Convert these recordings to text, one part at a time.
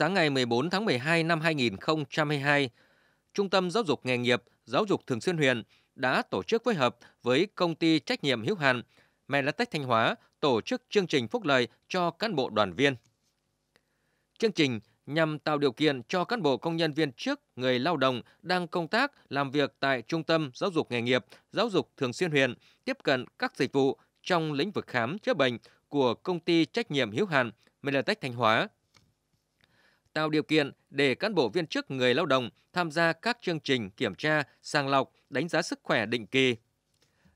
sáng ngày 14 tháng 12 năm 2022, Trung tâm Giáo dục Nghề nghiệp Giáo dục Thường xuyên huyện đã tổ chức phối hợp với công ty trách nhiệm hữu hạn Melatech Thanh Hóa tổ chức chương trình phúc lợi cho cán bộ đoàn viên. Chương trình nhằm tạo điều kiện cho cán bộ công nhân viên chức, người lao động đang công tác làm việc tại Trung tâm Giáo dục Nghề nghiệp Giáo dục Thường xuyên huyện tiếp cận các dịch vụ trong lĩnh vực khám chữa bệnh của công ty trách nhiệm hữu hạn Melatech Thanh Hóa tạo điều kiện để cán bộ viên chức người lao động tham gia các chương trình kiểm tra, sàng lọc, đánh giá sức khỏe định kỳ.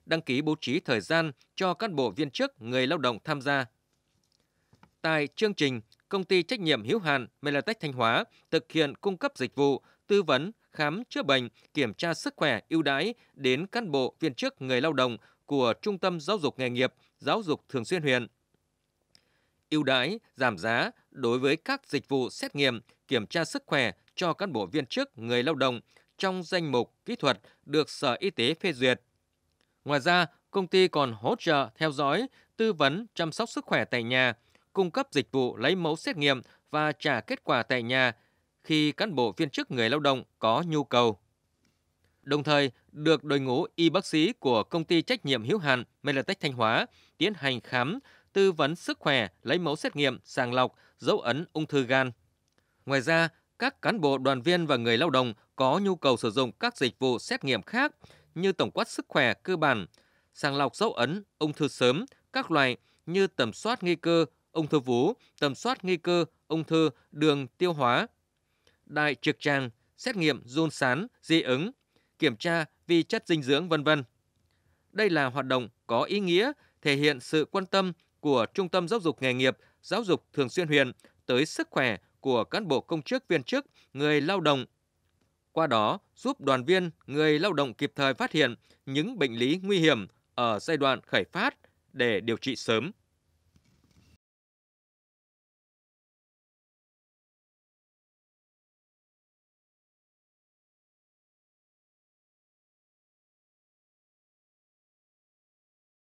Đăng ký bố trí thời gian cho cán bộ viên chức người lao động tham gia. Tại chương trình, công ty trách nhiệm hữu hạn Melatech Thanh Hóa thực hiện cung cấp dịch vụ tư vấn, khám chữa bệnh, kiểm tra sức khỏe ưu đãi đến cán bộ viên chức người lao động của Trung tâm Giáo dục nghề nghiệp, Giáo dục thường xuyên huyện ưu đãi, giảm giá đối với các dịch vụ xét nghiệm, kiểm tra sức khỏe cho cán bộ viên chức, người lao động trong danh mục kỹ thuật được Sở Y tế phê duyệt. Ngoài ra, công ty còn hỗ trợ theo dõi, tư vấn chăm sóc sức khỏe tại nhà, cung cấp dịch vụ lấy mẫu xét nghiệm và trả kết quả tại nhà khi cán bộ viên chức người lao động có nhu cầu. Đồng thời, được đội ngũ y bác sĩ của công ty trách nhiệm hữu hạn Melatech Thanh Hóa tiến hành khám, tư vấn sức khỏe, lấy mẫu xét nghiệm, sàng lọc, dấu ấn ung thư gan. Ngoài ra, các cán bộ đoàn viên và người lao động có nhu cầu sử dụng các dịch vụ xét nghiệm khác như tổng quát sức khỏe cơ bản, sàng lọc dấu ấn ung thư sớm, các loại như tầm soát nguy cơ ung thư vú, tầm soát nguy cơ ung thư đường tiêu hóa, đại trực tràng, xét nghiệm run sán, dị ứng, kiểm tra vi chất dinh dưỡng vân vân. Đây là hoạt động có ý nghĩa thể hiện sự quan tâm của Trung tâm Giáo dục Nghề nghiệp, Giáo dục Thường xuyên huyện tới sức khỏe của cán bộ công chức viên chức, người lao động. Qua đó, giúp đoàn viên, người lao động kịp thời phát hiện những bệnh lý nguy hiểm ở giai đoạn khởi phát để điều trị sớm.